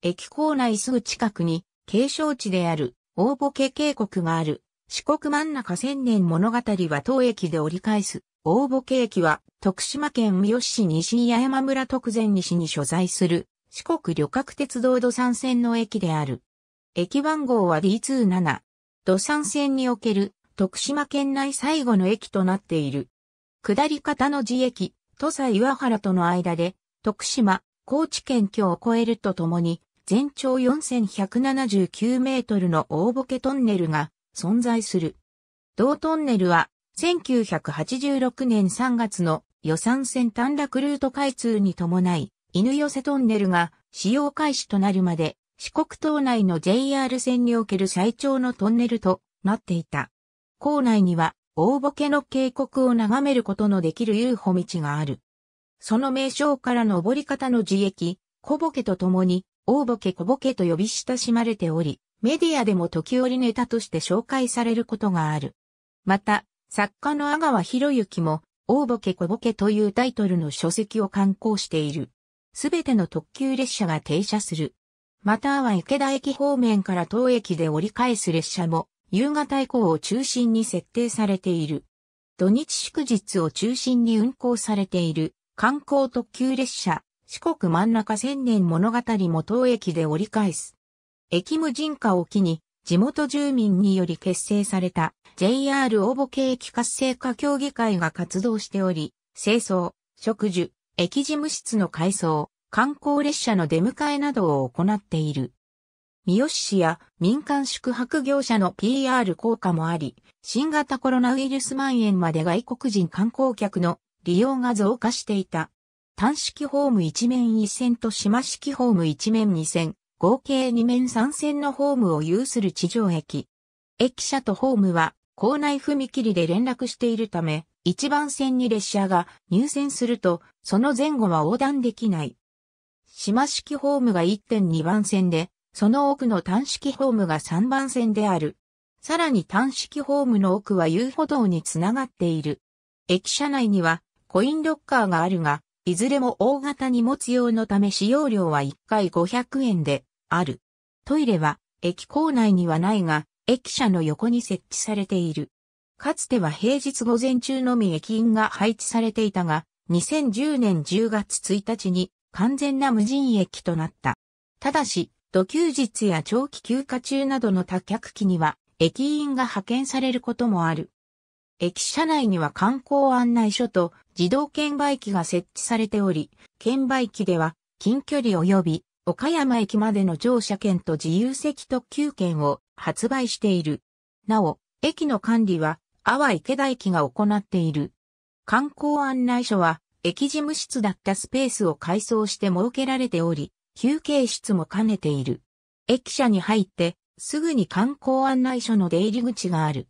駅構内すぐ近くに、景勝地である、大ボケ渓谷がある。四国真ん中千年物語は当駅で折り返す。大ボケ駅は、徳島県三好市西八山村徳前西に所在する、四国旅客鉄道土産線の駅である。駅番号は D27。土産線における、徳島県内最後の駅となっている。下り方の寺駅、土佐岩原との間で、徳島、高知県境を越えるとともに、全長4179メートルの大ボケトンネルが存在する。同トンネルは1986年3月の予算線短絡ルート開通に伴い、犬寄せトンネルが使用開始となるまで四国島内の JR 線における最長のトンネルとなっていた。港内には大ボケの渓谷を眺めることのできる遊歩道がある。その名称から登り方の自駅、小ボケとともに大ボケ小ボケと呼び親しまれており、メディアでも時折ネタとして紹介されることがある。また、作家の阿川博之も、大ボケ小ボケというタイトルの書籍を刊行している。すべての特急列車が停車する。または池田駅方面から当駅で折り返す列車も、夕方以降を中心に設定されている。土日祝日を中心に運行されている観光特急列車、四国真ん中千年物語も駅で折り返す。駅無人化を機に、地元住民により結成された JR 応募ケ駅活性化協議会が活動しており、清掃、植樹、駅事務室の改装、観光列車の出迎えなどを行っている。三好市や民間宿泊業者の PR 効果もあり、新型コロナウイルス蔓延まで外国人観光客の利用が増加していた。単式ホーム一面一線と島式ホーム一面二線、合計二面三線のホームを有する地上駅。駅舎とホームは、構内踏切で連絡しているため、一番線に列車が入線すると、その前後は横断できない。島式ホームが1.2番線で、その奥の単式ホームが3番線である。さらに単式ホームの奥は遊歩道につながっている。駅舎内にはコインロッカーがあるが、いずれも大型荷物用のため使用料は1回500円である。トイレは駅構内にはないが、駅舎の横に設置されている。かつては平日午前中のみ駅員が配置されていたが、2010年10月1日に完全な無人駅となった。ただし、土休日や長期休暇中などの多客機には、駅員が派遣されることもある。駅舎内には観光案内所と自動券売機が設置されており、券売機では近距離及び岡山駅までの乗車券と自由席特急券を発売している。なお、駅の管理は阿波池田駅が行っている。観光案内所は駅事務室だったスペースを改装して設けられており、休憩室も兼ねている。駅舎に入ってすぐに観光案内所の出入り口がある。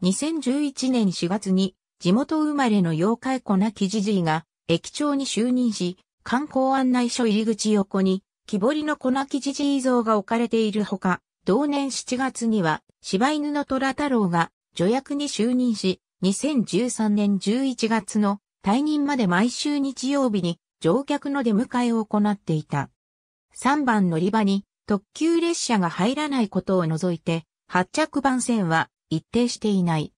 2011年4月に地元生まれの妖怪粉木じじいが駅長に就任し、観光案内所入り口横に木彫りの粉木じじい像が置かれているほか、同年7月には柴犬の虎太郎が助役に就任し、2013年11月の退任まで毎週日曜日に乗客の出迎えを行っていた。3番乗り場に特急列車が入らないことを除いて、発着番線は一定していない。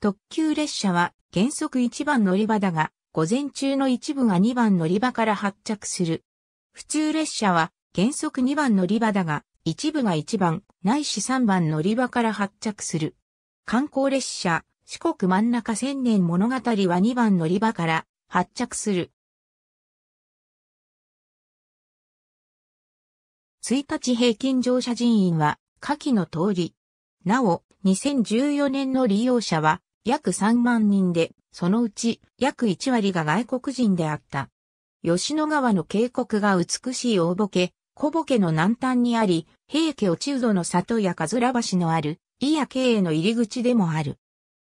特急列車は原則1番乗り場だが、午前中の一部が2番乗り場から発着する。普通列車は原則2番乗り場だが、一部が1番、ないし3番乗り場から発着する。観光列車、四国真ん中千年物語は2番乗り場から発着する。1日平均乗車人員は下記の通り。なお、2014年の利用者は約3万人で、そのうち約1割が外国人であった。吉野川の渓谷が美しい大ボケ、小ボケの南端にあり、平家落ちどの里やかずら橋のある、伊や経営の入り口でもある。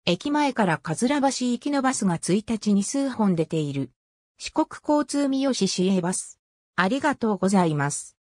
駅前からかずら橋行きのバスが1日に数本出ている。四国交通三好市営バス。ありがとうございます。